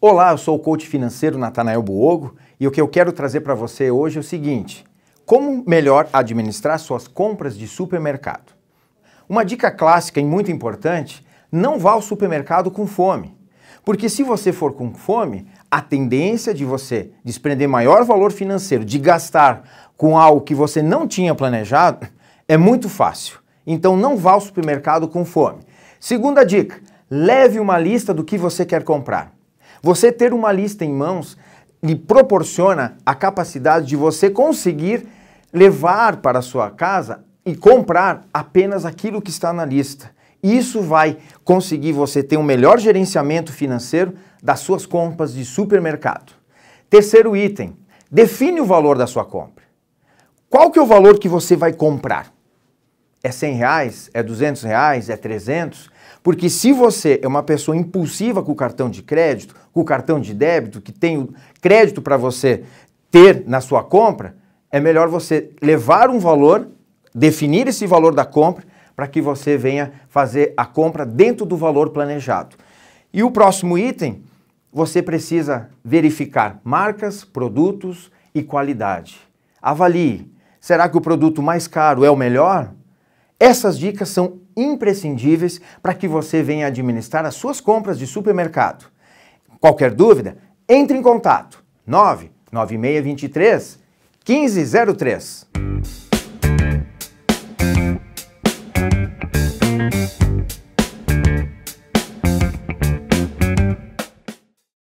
Olá, eu sou o coach financeiro Natanael Buogo e o que eu quero trazer para você hoje é o seguinte: como melhor administrar suas compras de supermercado? Uma dica clássica e muito importante: não vá ao supermercado com fome. Porque se você for com fome, a tendência de você desprender maior valor financeiro, de gastar com algo que você não tinha planejado, é muito fácil. Então não vá ao supermercado com fome. Segunda dica: leve uma lista do que você quer comprar. Você ter uma lista em mãos lhe proporciona a capacidade de você conseguir levar para a sua casa e comprar apenas aquilo que está na lista. Isso vai conseguir você ter um melhor gerenciamento financeiro das suas compras de supermercado. Terceiro item, define o valor da sua compra. Qual que é o valor que você vai comprar? É 100 reais? É 200 reais? É 300? Porque se você é uma pessoa impulsiva com o cartão de crédito, com o cartão de débito, que tem o crédito para você ter na sua compra, é melhor você levar um valor, definir esse valor da compra, para que você venha fazer a compra dentro do valor planejado. E o próximo item você precisa verificar marcas, produtos e qualidade. Avalie: será que o produto mais caro é o melhor? Essas dicas são imprescindíveis para que você venha administrar as suas compras de supermercado. Qualquer dúvida, entre em contato 99623 1503.